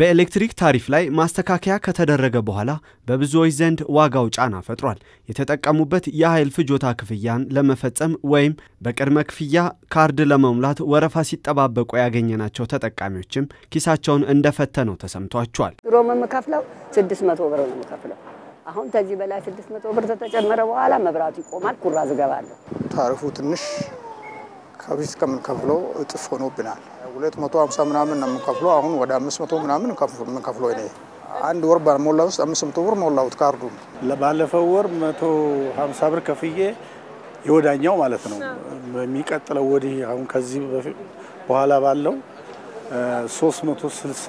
በኤሌክትሪክ ታሪፍ ላይ ማስተካከያ ከተደረገ በኋላ በብዙዎች ዘንድ ዋጋው ጫና ፈጥሯል። የተጠቀሙበት የኃይል ፍጆታ ክፍያን ለመፈጸም ወይም በቅድመ ክፍያ ካርድ ለመሙላት ወረፋ ሲጠባበቁ ያገኘናቸው ተጠቃሚዎችም ኪሳቸውን እንደፈተነው ተሰምቷቸዋል። ድሮ የምከፍለው ስድስት መቶ ብር ነው የምከፍለው። አሁን ከዚህ በላይ ስድስት መቶ ብር ከተጨመረ በኋላ መብራቱ ይቆማል፣ ኩራዝ እገባለሁ። ታሪፉ ትንሽ ከቢስ ከምንከፍለው እጥፍ ሆኖብናል። ሁለት መቶ ሀምሳ ምናምን ነው የምንከፍለው። አሁን ወደ አምስት መቶ ምናምን የምንከፍለው እኔ አንድ ወር በሞላ ውስጥ አምስት መቶ ብር ሞላሁት ካርዱ። ባለፈው ወር መቶ ሀምሳ ብር ከፍዬ የወዳኛው ማለት ነው። በሚቀጥለው ወዲህ አሁን ከዚህ በኋላ ባለው ሶስት መቶ ስልሳ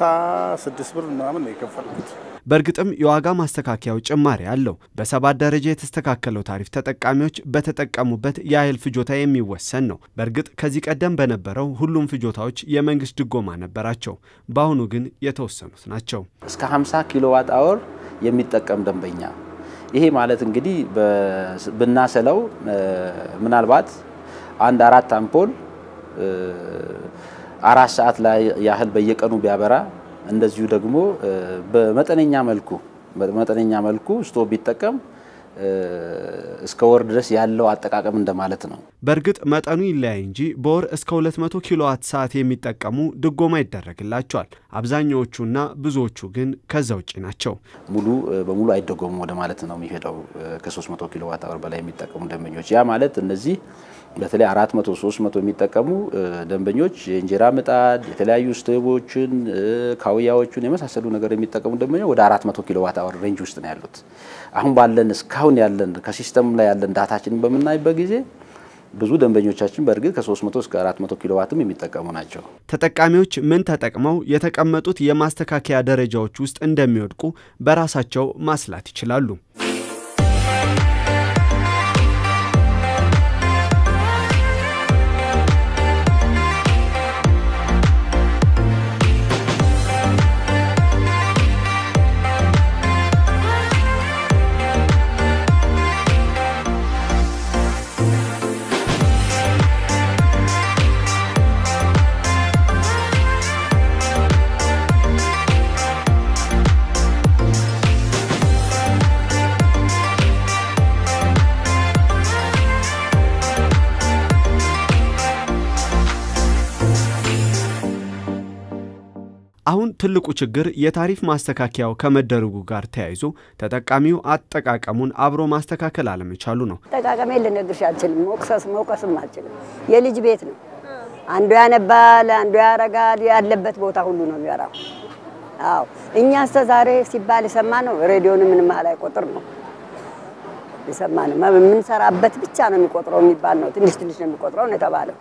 ስድስት ብር ምናምን ነው የከፈልኩት። በእርግጥም የዋጋ ማስተካከያው ጭማሪ አለው። በሰባት ደረጃ የተስተካከለው ታሪፍ ተጠቃሚዎች በተጠቀሙበት የኃይል ፍጆታ የሚወሰን ነው። በእርግጥ ከዚህ ቀደም በነበረው ሁሉም ፍጆታዎች የመንግስት ድጎማ ነበራቸው። በአሁኑ ግን የተወሰኑት ናቸው። እስከ 50 ኪሎዋት አወር የሚጠቀም ደንበኛ ይሄ ማለት እንግዲህ ብናሰለው ምናልባት አንድ አራት አምፖል አራት ሰዓት ላይ ያህል በየቀኑ ቢያበራ እንደዚሁ ደግሞ በመጠነኛ መልኩ በመጠነኛ መልኩ ስቶቭ ቢጠቀም እስከ ወር ድረስ ያለው አጠቃቀም እንደማለት ነው። በእርግጥ መጠኑ ይለያይ እንጂ በወር እስከ 200 ኪሎዋት ሰዓት የሚጠቀሙ ድጎማ ይደረግላቸዋል። አብዛኛዎቹና ብዙዎቹ ግን ከዛ ውጭ ናቸው። ሙሉ በሙሉ አይደጎሙ ወደ ማለት ነው የሚሄደው ከ300 ኪሎዋት አወር በላይ የሚጠቀሙ ደንበኞች። ያ ማለት እነዚህ በተለይ 400፣ 300 የሚጠቀሙ ደንበኞች የእንጀራ ምጣድ፣ የተለያዩ ስቴቦችን፣ ካውያዎቹን የመሳሰሉ ነገር የሚጠቀሙ ደንበኞች ወደ 400 ኪሎዋት አወር ሬንጅ ውስጥ ነው ያሉት አሁን ባለን እስካ አሁን ያለን ከሲስተም ላይ ያለን ዳታችን በምናይበት ጊዜ ብዙ ደንበኞቻችን በእርግጥ ከ300 እስከ 400 ኪሎ ዋትም የሚጠቀሙ ናቸው። ተጠቃሚዎች ምን ተጠቅመው የተቀመጡት የማስተካከያ ደረጃዎች ውስጥ እንደሚወድቁ በራሳቸው ማስላት ይችላሉ። ትልቁ ችግር የታሪፍ ማስተካከያው ከመደረጉ ጋር ተያይዞ ተጠቃሚው አጠቃቀሙን አብሮ ማስተካከል አለመቻሉ ነው። አጠቃቀሜ ልነግርሽ አልችልም። መውቀስ መውቀስም አልችልም። የልጅ ቤት ነው። አንዱ ያነባል፣ አንዱ ያረጋል። ያለበት ቦታ ሁሉ ነው የሚያራው። አዎ እኛ እስከ ዛሬ ሲባል የሰማ ነው ሬዲዮን ማላይ አላይቆጥር ነው የሰማ ነው። የምንሰራበት ብቻ ነው የሚቆጥረው የሚባል ነው። ትንሽ ትንሽ ነው የሚቆጥረው ነው የተባለው።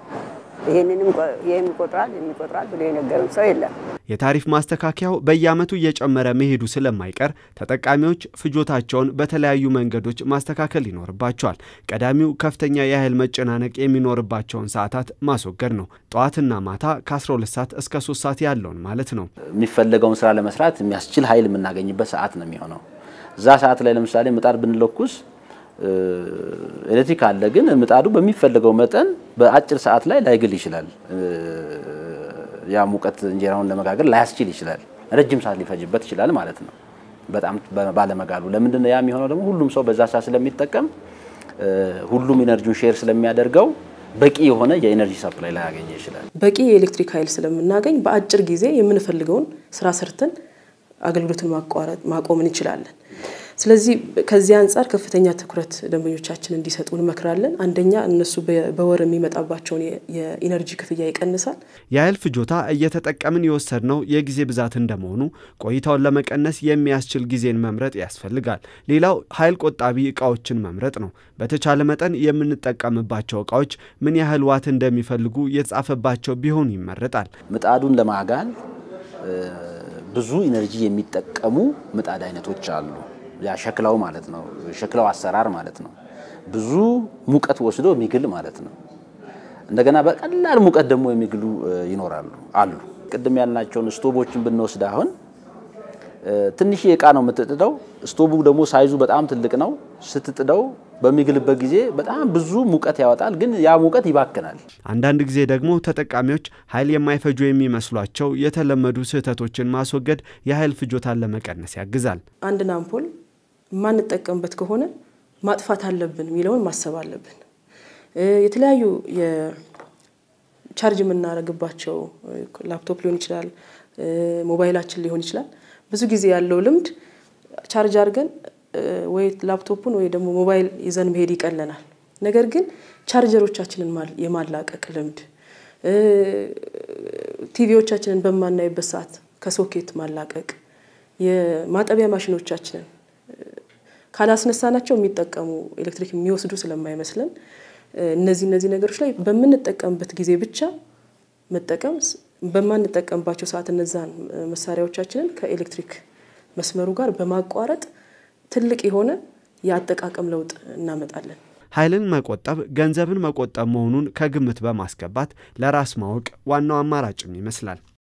ይህንንም ይህም ይቆጥራል የሚቆጥራል ብሎ የነገረን ሰው የለም። የታሪፍ ማስተካከያው በየዓመቱ እየጨመረ መሄዱ ስለማይቀር ተጠቃሚዎች ፍጆታቸውን በተለያዩ መንገዶች ማስተካከል ይኖርባቸዋል። ቀዳሚው ከፍተኛ የኃይል መጨናነቅ የሚኖርባቸውን ሰዓታት ማስወገድ ነው። ጠዋትና ማታ ከ12 ሰዓት እስከ 3 ሰዓት ያለውን ማለት ነው። የሚፈለገውን ስራ ለመስራት የሚያስችል ኃይል የምናገኝበት ሰዓት ነው የሚሆነው። እዛ ሰዓት ላይ ለምሳሌ ምጣድ ብንለኩስ ኤሌክትሪክ አለ፣ ግን ምጣዱ በሚፈልገው መጠን በአጭር ሰዓት ላይ ላይግል ይችላል። ያ ሙቀት እንጀራውን ለመጋገር ላያስችል ይችላል። ረጅም ሰዓት ሊፈጅበት ይችላል ማለት ነው። በጣም ባለመጋሉ ለምንድን ነው ያ የሚሆነው? ደግሞ ሁሉም ሰው በዛ ሰዓት ስለሚጠቀም ሁሉም ኢነርጂውን ሼር ስለሚያደርገው በቂ የሆነ የኢነርጂ ሰፕላይ ላይ ያገኘ ይችላል። በቂ የኤሌክትሪክ ኃይል ስለምናገኝ በአጭር ጊዜ የምንፈልገውን ስራ ሰርተን አገልግሎትን ማቋረጥ ማቆምን እንችላለን። ስለዚህ ከዚህ አንጻር ከፍተኛ ትኩረት ደንበኞቻችን እንዲሰጡ እንመክራለን። አንደኛ እነሱ በወር የሚመጣባቸውን የኢነርጂ ክፍያ ይቀንሳል። የኃይል ፍጆታ እየተጠቀምን የወሰድነው የጊዜ ብዛት እንደመሆኑ ቆይታውን ለመቀነስ የሚያስችል ጊዜን መምረጥ ያስፈልጋል። ሌላው ኃይል ቆጣቢ እቃዎችን መምረጥ ነው። በተቻለ መጠን የምንጠቀምባቸው እቃዎች ምን ያህል ዋት እንደሚፈልጉ የተጻፈባቸው ቢሆን ይመረጣል። ምጣዱን ለማጋል ብዙ ኢነርጂ የሚጠቀሙ ምጣድ አይነቶች አሉ። ሸክላው ማለት ነው። ሸክላው አሰራር ማለት ነው። ብዙ ሙቀት ወስዶ የሚግል ማለት ነው። እንደገና በቀላል ሙቀት ደግሞ የሚግሉ ይኖራሉ አሉ። ቅድም ያልናቸውን ስቶቦችን ብንወስድ አሁን ትንሽ እቃ ነው የምትጥደው። ስቶቡ ደግሞ ሳይዙ በጣም ትልቅ ነው። ስትጥደው በሚግልበት ጊዜ በጣም ብዙ ሙቀት ያወጣል፣ ግን ያ ሙቀት ይባክናል። አንዳንድ ጊዜ ደግሞ ተጠቃሚዎች ኃይል የማይፈጁ የሚመስሏቸው የተለመዱ ስህተቶችን ማስወገድ የኃይል ፍጆታን ለመቀነስ ያግዛል። አንድን አምፖል የማንጠቀምበት ከሆነ ማጥፋት አለብን የሚለውን ማሰብ አለብን። የተለያዩ ቻርጅ የምናደርግባቸው ላፕቶፕ ሊሆን ይችላል፣ ሞባይላችን ሊሆን ይችላል። ብዙ ጊዜ ያለው ልምድ ቻርጅ አድርገን ወይ ላፕቶፑን ወይ ደግሞ ሞባይል ይዘን መሄድ ይቀለናል። ነገር ግን ቻርጀሮቻችንን የማላቀቅ ልምድ፣ ቲቪዎቻችንን በማናይበት ሰዓት ከሶኬት ማላቀቅ፣ የማጠቢያ ማሽኖቻችንን ካላስነሳናቸው የሚጠቀሙ ኤሌክትሪክ የሚወስዱ ስለማይመስለን እነዚህ እነዚህ ነገሮች ላይ በምንጠቀምበት ጊዜ ብቻ መጠቀም በማንጠቀምባቸው ሰዓት እነዛን መሳሪያዎቻችንን ከኤሌክትሪክ መስመሩ ጋር በማቋረጥ ትልቅ የሆነ የአጠቃቀም ለውጥ እናመጣለን። ኃይልን መቆጠብ ገንዘብን መቆጠብ መሆኑን ከግምት በማስገባት ለራስ ማወቅ ዋናው አማራጭም ይመስላል።